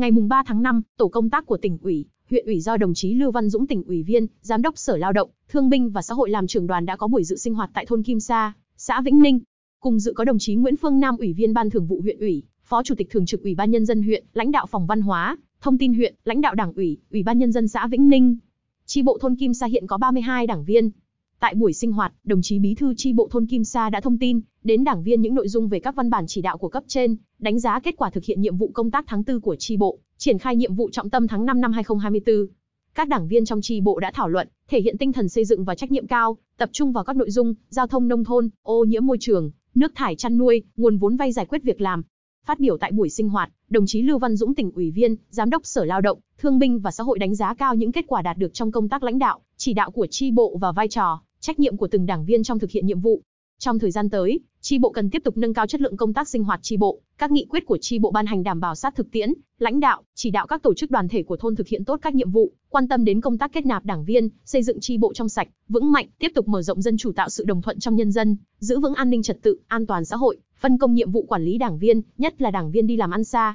Ngày 3 tháng 5, tổ công tác của tỉnh ủy, huyện ủy do đồng chí Lưu Văn Dũng tỉnh ủy viên, giám đốc Sở Lao động, Thương binh và Xã hội làm trưởng đoàn đã có buổi dự sinh hoạt tại thôn Kim Sa, xã Vĩnh Ninh. Cùng dự có đồng chí Nguyễn Phương Nam ủy viên ban thường vụ huyện ủy, phó chủ tịch thường trực ủy ban nhân dân huyện, lãnh đạo phòng văn hóa, thông tin huyện, lãnh đạo đảng ủy, ủy ban nhân dân xã Vĩnh Ninh. Chi bộ thôn Kim Sa hiện có 32 đảng viên. Tại buổi sinh hoạt, đồng chí Bí thư tri bộ thôn Kim Sa đã thông tin đến đảng viên những nội dung về các văn bản chỉ đạo của cấp trên, đánh giá kết quả thực hiện nhiệm vụ công tác tháng 4 của tri bộ, triển khai nhiệm vụ trọng tâm tháng 5 năm 2024. Các đảng viên trong tri bộ đã thảo luận, thể hiện tinh thần xây dựng và trách nhiệm cao, tập trung vào các nội dung giao thông nông thôn, ô nhiễm môi trường, nước thải chăn nuôi, nguồn vốn vay giải quyết việc làm. Phát biểu tại buổi sinh hoạt, đồng chí Lưu Văn Dũng tỉnh ủy viên, giám đốc Sở Lao động, Thương binh và Xã hội đánh giá cao những kết quả đạt được trong công tác lãnh đạo, chỉ đạo của tri bộ và vai trò trách nhiệm của từng đảng viên trong thực hiện nhiệm vụ. Trong thời gian tới, tri bộ cần tiếp tục nâng cao chất lượng công tác sinh hoạt tri bộ, các nghị quyết của tri bộ ban hành đảm bảo sát thực tiễn, lãnh đạo, chỉ đạo các tổ chức đoàn thể của thôn thực hiện tốt các nhiệm vụ, quan tâm đến công tác kết nạp đảng viên, xây dựng tri bộ trong sạch, vững mạnh, tiếp tục mở rộng dân chủ tạo sự đồng thuận trong nhân dân, giữ vững an ninh trật tự, an toàn xã hội, phân công nhiệm vụ quản lý đảng viên, nhất là đảng viên đi làm ăn xa.